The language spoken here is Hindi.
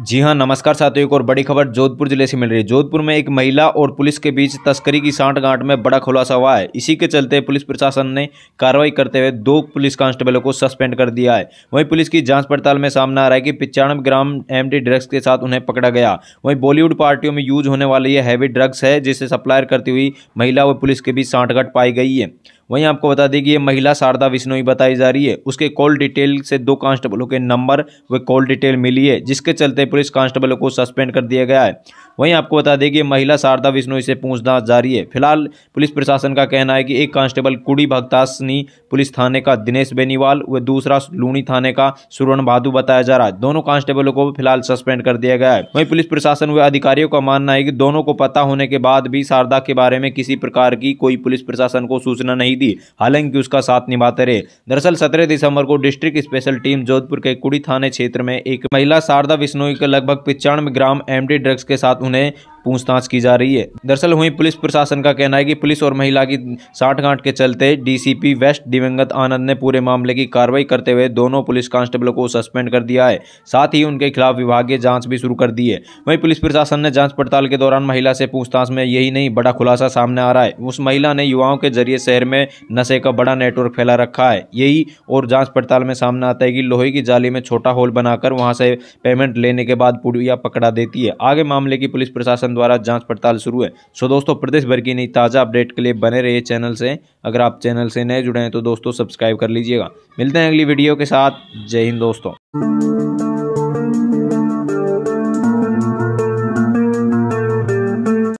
जी हाँ नमस्कार साथियों एक और बड़ी खबर जोधपुर जिले से मिल रही है जोधपुर में एक महिला और पुलिस के बीच तस्करी की सांठगांठ में बड़ा खुलासा हुआ है इसी के चलते पुलिस प्रशासन ने कार्रवाई करते हुए दो पुलिस कांस्टेबलों को सस्पेंड कर दिया है वहीं पुलिस की जांच पड़ताल में सामना आ रहा है कि पिचानवे ग्राम एम ड्रग्स के साथ उन्हें पकड़ा गया वहीं बॉलीवुड पार्टियों में यूज होने वाली यह हैवी ड्रग्स है जिसे सप्लायर करती हुई महिला और पुलिस के बीच सांठगांठ पाई गई है वहीं आपको बता दें कि ये महिला शारदा विश्नोई बताई जा रही है उसके कॉल डिटेल से दो कांस्टेबलों के नंबर व कॉल डिटेल मिली है जिसके चलते पुलिस कांस्टेबलों को सस्पेंड कर दिया गया है वहीं आपको बता दें कि महिला शारदा विश्नोई से पूछताछ जारी है फिलहाल पुलिस प्रशासन का कहना है कि एक कांस्टेबल कुड़ी भक्तासनी पुलिस थाने का दिनेश बेनीवाल व दूसरा लूणी थाने का सुरण बहादुर बताया जा रहा है दोनों कांस्टेबलों को फिलहाल सस्पेंड कर दिया गया है वहीं पुलिस प्रशासन व अधिकारियों का मानना है कि दोनों को पता होने के बाद भी शारदा के बारे में किसी प्रकार की कोई पुलिस प्रशासन को सूचना नहीं नहीं दी हालांकि उसका साथ निभाते रहे दरअसल सत्रह दिसंबर को डिस्ट्रिक्ट स्पेशल टीम जोधपुर के कुड़ी थाने क्षेत्र में एक महिला शारदा बिश्नोई के लगभग पिचानवे ग्राम एमडी ड्रग्स के साथ उन्हें पूछताछ की जा रही है दरअसल वही पुलिस प्रशासन का कहना है कि पुलिस और महिला की साठगांठ के चलते डीसीपी वेस्ट दिवंगत आनंद ने पूरे मामले की कार्रवाई करते हुए दोनों पुलिस कांस्टेबलों को सस्पेंड कर दिया है साथ ही उनके खिलाफ विभागीय जांच भी शुरू कर दी है वहीं पुलिस प्रशासन ने जांच पड़ताल के दौरान महिला से पूछताछ में यही नहीं बड़ा खुलासा सामने आ रहा है उस महिला ने युवाओं के जरिए शहर में नशे का बड़ा नेटवर्क फैला रखा है यही और जांच पड़ताल में सामने आता है कि लोहे की जाली में छोटा होल बनाकर वहां से पेमेंट लेने के बाद पुड़िया पकड़ा देती है आगे मामले की पुलिस प्रशासन द्वारा जांच पड़ताल शुरू है सो दोस्तों प्रदेश भर की नई ताज़ा अपडेट के लिए बने रहिए चैनल से अगर आप चैनल से नए जुड़े हैं तो दोस्तों सब्सक्राइब कर लीजिएगा मिलते हैं अगली वीडियो के साथ जय हिंद दोस्तों